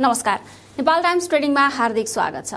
नमस्कार नेपाल टाइम्स ट्रेडिङमा हार्दिक स्वागत छ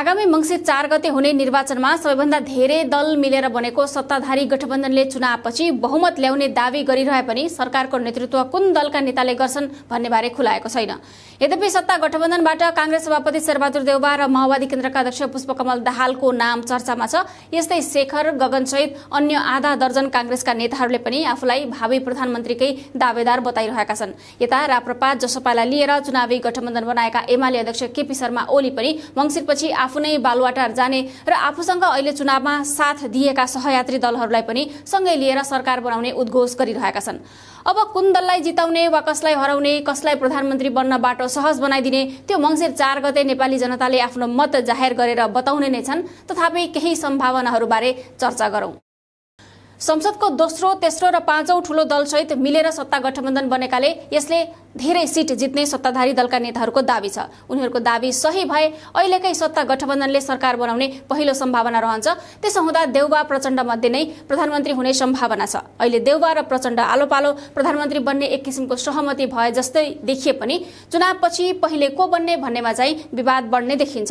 आगामी मङ्सिर चार गते हुने निर्वाचनमा सबैभन्दा धेरै दल मिलेर बनेको सत्ताधारी गठबन्धनले चुनावपछि बहुमत ल्याउने दावी गरिरहे पनि सरकारको नेतृत्व कुन दलका नेताले गर्छन् भन्ने बारे खुलाएको छैन यद्यपि सत्ता गठबन्धनबाट काङ्ग्रेस सभापति शेरबहादुर देउबा र माओवादी केन्द्रका अध्यक्ष पुष्पकमल दाहालको नाम चर्चामा छ यस्तै शेखर गगनसहित अन्य आधा दर्जन काङ्ग्रेसका नेताहरूले पनि आफूलाई भावी प्रधानमन्त्रीकै दावेदार बताइरहेका छन् यता राप्रपा जसपालाई लिएर चुनावी गठबन्धन बनाएका एमाले अध्यक्ष केपी शर्मा ओली पनि मङ्सिरपछि आफ्नै बालुवाटार जाने र आफूसँग अहिले चुनावमा साथ दिएका सहयात्री दलहरूलाई पनि सँगै लिएर सरकार बनाउने उद्घोष गरिरहेका छन् अब कुन दललाई जिताउने वा कसलाई हराउने कसलाई प्रधानमन्त्री बन्न बाटो सहज बनाइदिने त्यो मङ्सिर चार गते नेपाली जनताले आफ्नो मत जाहेर गरेर बताउने नै छन् तथापि केही सम्भावनाहरूबारे चर्चा गरौं संसदको दोस्रो तेस्रो र पाँचौं ठूलो दलसहित मिलेर सत्ता गठबन्धन बनेकाले यसले धेरै सिट जित्ने सत्ताधारी दलका नेताहरूको दावी छ उनीहरूको दावी सही भए अहिलेकै सत्ता गठबन्धनले सरकार बनाउने पहिलो सम्भावना रहन्छ त्यसो हुँदा देउबा प्रचण्ड मध्ये नै प्रधानमन्त्री हुने सम्भावना छ अहिले देउवा र प्रचण्ड आलो पालो प्रधानमन्त्री बन्ने एक किसिमको सहमति भए जस्तै देखिए पनि चुनावपछि पहिले को बन्ने भन्नेमा चाहिँ विवाद बढ्ने देखिन्छ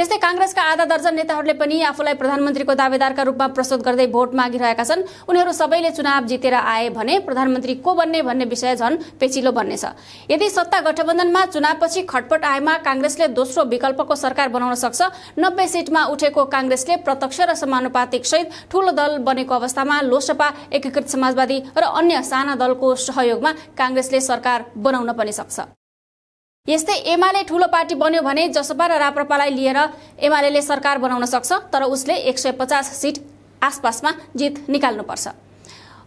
यस्तै काङ्ग्रेसका आधा दर्जन नेताहरूले पनि आफूलाई प्रधानमन्त्रीको दावेदारका रूपमा प्रस्तुत गर्दै भोट मागिरहेका छन् उनीहरू सबैले चुनाव जितेर आए भने प्रधानमन्त्री को बन्ने भन्ने विषय झन् पेचिलो बन्नेछ यदि सत्ता गठबन्धनमा चुनावपछि खटपट आएमा काङ्ग्रेसले दोस्रो विकल्पको सरकार बनाउन सक्छ नब्बे सिटमा उठेको काङ्ग्रेसले प्रत्यक्ष र समानुपातिक सहित ठूलो दल बनेको अवस्थामा लोसपा एकीकृत समाजवादी र अन्य साना दलको सहयोगमा काङ्ग्रेसले सरकार बनाउन पनि सक्छ यस्तै एमाले ठूलो पार्टी बन्यो भने जसपा र राप्रपालाई लिएर एमाले सरकार बनाउन सक्छ तर उसले एक सय पचास सिट आसपासमा जित निकाल्नुपर्छ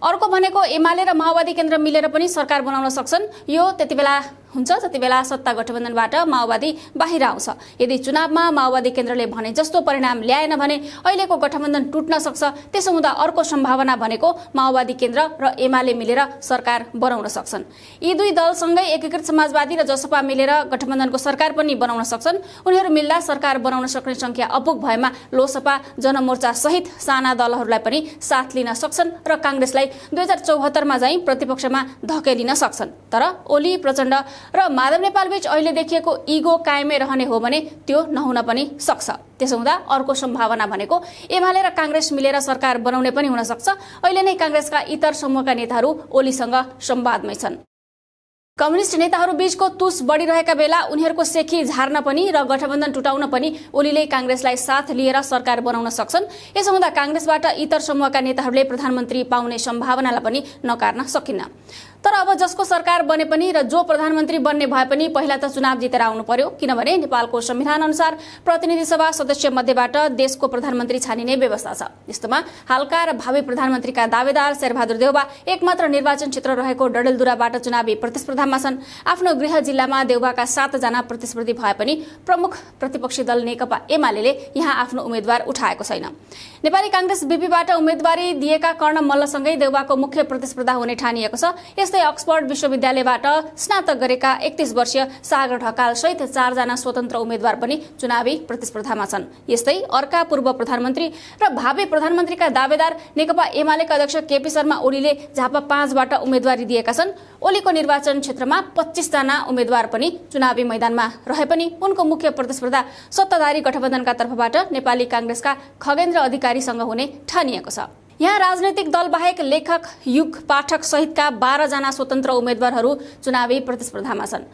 अर्को भनेको एमाले र माओवादी केन्द्र मिलेर पनि सरकार बनाउन सक्छन् यो त्यति बेला हुन्छ जति बेला सत्ता गठबन्धनबाट माओवादी बाहिर आउँछ यदि चुनावमा माओवादी केन्द्रले भने जस्तो परिणाम ल्याएन भने अहिलेको गठबन्धन टुट्न सक्छ त्यसो हुँदा अर्को सम्भावना भनेको माओवादी केन्द्र र एमाले मिलेर सरकार बनाउन सक्छन् यी दुई दलसँगै एकीकृत समाजवादी र जसपा मिलेर गठबन्धनको सरकार पनि बनाउन सक्छन् उनीहरू मिल्दा सरकार बनाउन सक्ने संख्या अपुग भएमा लोसपा जनमोर्चा सहित साना दलहरूलाई पनि साथ लिन सक्छन् र काङ्ग्रेसलाई दुई हजार चौहत्तरमा चाहिँ प्रतिपक्षमा धकेलिन सक्छन् तर ओली प्रचण्ड र माधव बीच अहिले देखिएको इगो कायमै रहने हो भने त्यो नहुन पनि सक्छ त्यसो हुँदा अर्को सम्भावना भनेको एमाले र काङ्ग्रेस मिलेर सरकार बनाउने पनि हुन सक्छ अहिले नै काङ्ग्रेसका इतर समूहका नेताहरू ओलीसँग सम्वादमै छन् कम्युनिस्ट नेताहरू बीचको तुस बढिरहेका बेला उनीहरूको सेखी झार्न पनि र गठबन्धन टुटाउन पनि ओलीले काङ्ग्रेसलाई साथ लिएर सरकार बनाउन सक्छन् यसो हुँदा काङ्ग्रेसबाट इतर समूहका नेताहरूले प्रधानमन्त्री पाउने सम्भावनालाई पनि नकार्न सकिन्न तर अब जसको सरकार बने पनि र जो प्रधानमन्त्री बन्ने भए पनि पहिला त चुनाव जितेर आउनु पर्यो किनभने नेपालको संविधान अनुसार प्रतिनिधि सभा सदस्य मध्येबाट देशको प्रधानमन्त्री छानिने व्यवस्था छ यस्तोमा हालका र भावी प्रधानमन्त्रीका दावेदार शेरबहादुर देउवा एकमात्र निर्वाचन क्षेत्र रहेको डडेलधुराबाट चुनावी प्रतिस्पर्धामा छन् आफ्नो गृह जिल्लामा देउवाका सातजना प्रतिस्पर्धी भए पनि प्रमुख प्रतिपक्षी दल नेकपा एमाले यहाँ आफ्नो उम्मेद्वार उठाएको छैन नेपाली कांग्रेस बीपीबाट उम्मेद्वारी दिएका कर्ण मल्लसँगै देउवाको मुख्य प्रतिस्पर्धा हुने ठानिएको छ यस्तै अक्सफोर्ड विश्वविद्यालयबाट स्नातक गरेका एकतिस वर्षीय सागर ढकाल सहित चारजना स्वतन्त्र उम्मेद्वार पनि चुनावी प्रतिस्पर्धामा छन् यस्तै अर्का पूर्व प्रधानमन्त्री र भावी प्रधानमन्त्रीका दावेदार नेकपा एमालेका अध्यक्ष केपी शर्मा ओलीले झापा पाँचबाट उम्मेद्वारी दिएका छन् ओलीको निर्वाचन क्षेत्रमा पच्चिसजना उम्मेद्वार पनि चुनावी मैदानमा रहे पनि उनको मुख्य प्रतिस्पर्धा सत्ताधारी गठबन्धनका तर्फबाट नेपाली काङ्ग्रेसका खगेन्द्र अधिकारीसँग हुने ठानिएको छ यहाँ राजनैतिक बाहेक लेखक युग पाठक सहितका बाह्रजना स्वतन्त्र उम्मेद्वारहरू चुनावी प्रतिस्पर्धामा छन्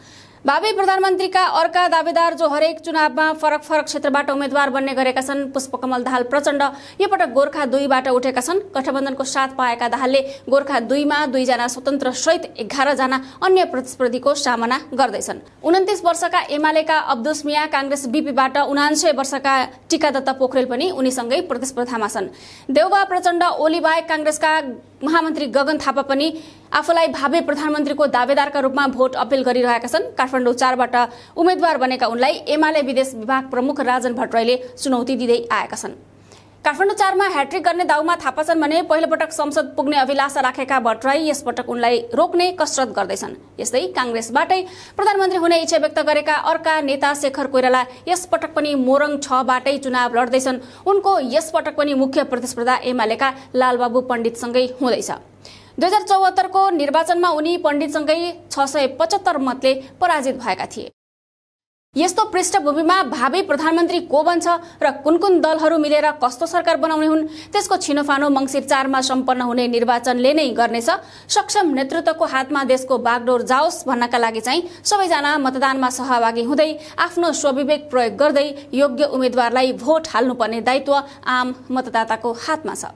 भावी प्रधानमन्त्रीका अर्का दावेदार जो हरेक चुनावमा फरक फरक क्षेत्रबाट उम्मेद्वार बन्ने गरेका छन् पुष्पकमल दाहाल प्रचण्ड यो पटक गोर्खा दुईबाट उठेका छन् गठबन्धनको साथ पाएका दाहालले गोर्खा दुईमा दुईजना स्वतन्त्र सहित एघारजना अन्य प्रतिस्पर्धीको सामना गर्दैछन् उन्तिस वर्षका एमालेका अब्दुस मिया काङ्ग्रेस बिपीबाट उनान्सय वर्षका टिका दत्त पोखरेल पनि उनीसँगै प्रतिस्पर्धामा छन् देउबा प्रचण्ड ओली बाहेक काङ्ग्रेसका महामन्त्री गगन थापा पनि आफूलाई भावे प्रधानमन्त्रीको दावेदारका रूपमा भोट अपिल गरिरहेका छन् काठमाडौँ चारबाट उम्मेद्वार बनेका उनलाई एमाले विदेश विभाग प्रमुख राजन भट्टराईले चुनौती दिँदै आएका छन् काठमाडौँ चारमा ह्याट्रिक गर्ने दाउमा थापा छन् भने पहिलोपटक संसद पुग्ने अभिलाषा राखेका भट्टराई यसपटक उनलाई रोक्ने कसरत गर्दैछन् यस्तै काङ्ग्रेसबाटै प्रधानमन्त्री हुने इच्छा व्यक्त गरेका अर्का नेता शेखर कोइराला यसपटक पनि मोरङ छबाटै चुनाव लड्दैछन् उनको यसपटक पनि मुख्य प्रतिस्पर्धा एमालेका लालबाबु पण्डितसँगै हुँदैछ दुई हजार चौहत्तरको निर्वाचनमा उनी पण्डितसँगै छ सय पचहत्तर मतले पराजित भएका थिए यस्तो पृष्ठभूमिमा भावी प्रधानमन्त्री को बन्छ र कुन कुन दलहरू मिलेर कस्तो सरकार बनाउने हुन् त्यसको छिनोफानो मङ्सिर चारमा सम्पन्न हुने निर्वाचनले नै गर्नेछ सक्षम नेतृत्वको हातमा देशको बागडोर जाओस् भन्नका लागि चाहिँ सबैजना मतदानमा सहभागी हुँदै आफ्नो स्वविवेक प्रयोग गर्दै योग्य उम्मेद्वारलाई भोट हाल्नुपर्ने दायित्व आम मतदाताको हातमा छ